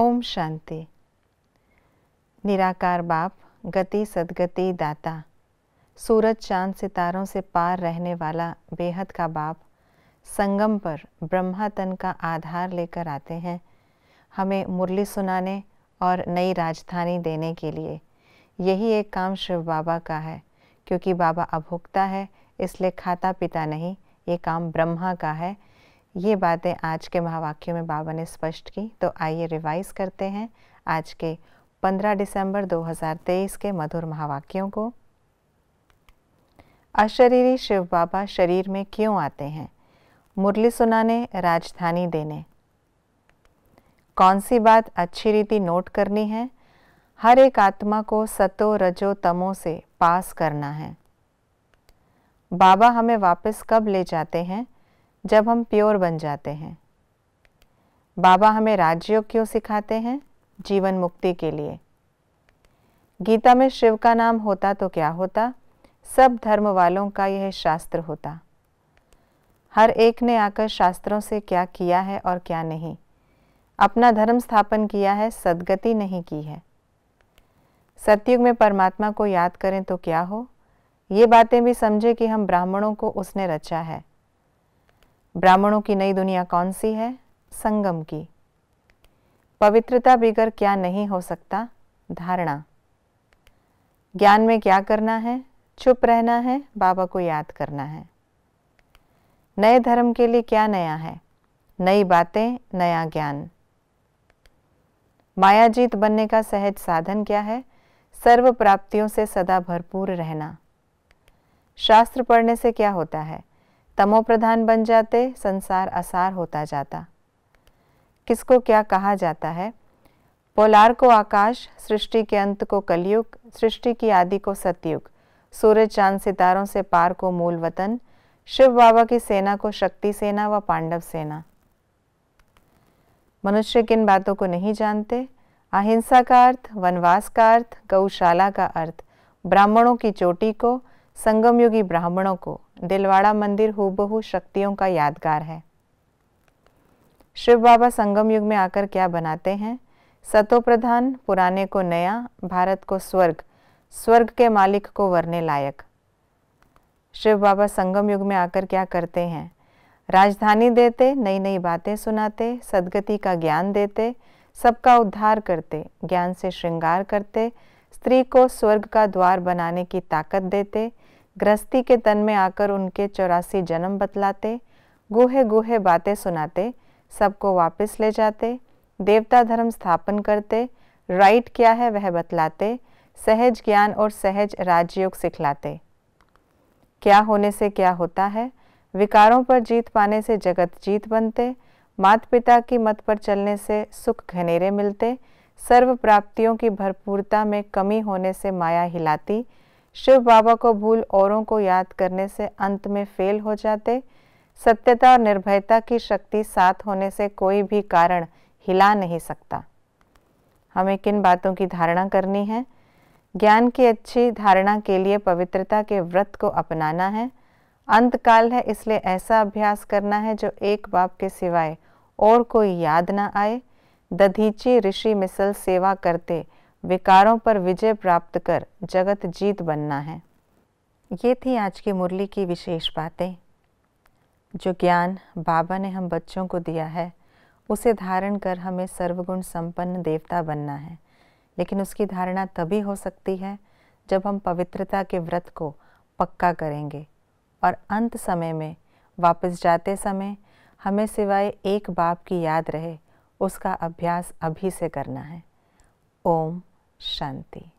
ओम शांति निराकार बाप गति सदगति दाता सूरज चांद सितारों से पार रहने वाला बेहद का बाप संगम पर ब्रह्मा तन का आधार लेकर आते हैं हमें मुरली सुनाने और नई राजधानी देने के लिए यही एक काम शिव बाबा का है क्योंकि बाबा अभोक्ता है इसलिए खाता पीता नहीं ये काम ब्रह्मा का है ये बातें आज के महावाक्यों में बाबा ने स्पष्ट की तो आइए रिवाइज करते हैं आज के 15 दिसंबर 2023 के मधुर महावाक्यों को अशरीरी शिव बाबा शरीर में क्यों आते हैं मुरली सुनाने राजधानी देने कौन सी बात अच्छी रीति नोट करनी है हर एक आत्मा को सतो रजो तमो से पास करना है बाबा हमें वापस कब ले जाते हैं जब हम प्योर बन जाते हैं बाबा हमें राजयोग क्यों सिखाते हैं जीवन मुक्ति के लिए गीता में शिव का नाम होता तो क्या होता सब धर्म वालों का यह शास्त्र होता हर एक ने आकर शास्त्रों से क्या किया है और क्या नहीं अपना धर्म स्थापन किया है सदगति नहीं की है सत्युग में परमात्मा को याद करें तो क्या हो ये बातें भी समझे कि हम ब्राह्मणों को उसने रचा है ब्राह्मणों की नई दुनिया कौन सी है संगम की पवित्रता बिगर क्या नहीं हो सकता धारणा ज्ञान में क्या करना है चुप रहना है बाबा को याद करना है नए धर्म के लिए क्या नया है नई बातें नया ज्ञान मायाजीत बनने का सहज साधन क्या है सर्व प्राप्तियों से सदा भरपूर रहना शास्त्र पढ़ने से क्या होता है तमोप्रधान बन जाते संसार असार होता जाता किसको क्या कहा जाता है पोलार को आकाश सृष्टि के अंत को कलयुग सृष्टि की आदि को सतयुग सूर्य चांद सितारों से पार को मूल वतन शिव बाबा की सेना को शक्ति सेना व पांडव सेना मनुष्य किन बातों को नहीं जानते अहिंसा का अर्थ वनवास का अर्थ गौशाला का अर्थ ब्राह्मणों की चोटी को संगमयोगी ब्राह्मणों को दिलवाड़ा मंदिर हूबहू शक्तियों का यादगार है शिव बाबा संगम युग में आकर क्या बनाते हैं सतो प्रधान पुराने को नया भारत को स्वर्ग स्वर्ग के मालिक को वरने लायक शिव बाबा संगम युग में आकर क्या करते हैं राजधानी देते नई नई बातें सुनाते सदगति का ज्ञान देते सबका उद्धार करते ज्ञान से श्रृंगार करते स्त्री को स्वर्ग का द्वार बनाने की ताकत देते गृहस्थी के तन में आकर उनके चौरासी जन्म बतलाते गुहे गुहे बातें सुनाते सबको वापस ले जाते देवता धर्म स्थापन करते राइट क्या है वह बतलाते सहज ज्ञान और सहज राजयोग सिखलाते क्या होने से क्या होता है विकारों पर जीत पाने से जगत जीत बनते माता पिता की मत पर चलने से सुख घनेरे मिलते सर्व प्राप्तियों की भरपूरता में कमी होने से माया हिलाती शिव बाबा को भूल औरों को याद करने से अंत में फेल हो जाते सत्यता और निर्भयता की शक्ति साथ होने से कोई भी कारण हिला नहीं सकता हमें किन बातों की धारणा करनी है ज्ञान की अच्छी धारणा के लिए पवित्रता के व्रत को अपनाना है अंतकाल है इसलिए ऐसा अभ्यास करना है जो एक बाप के सिवाय और कोई याद ना आए दधीची ऋषि मिसल सेवा करते विकारों पर विजय प्राप्त कर जगत जीत बनना है ये थी आज की मुरली की विशेष बातें जो ज्ञान बाबा ने हम बच्चों को दिया है उसे धारण कर हमें सर्वगुण संपन्न देवता बनना है लेकिन उसकी धारणा तभी हो सकती है जब हम पवित्रता के व्रत को पक्का करेंगे और अंत समय में वापस जाते समय हमें सिवाय एक बाप की याद रहे उसका अभ्यास अभी से करना है ओम शांति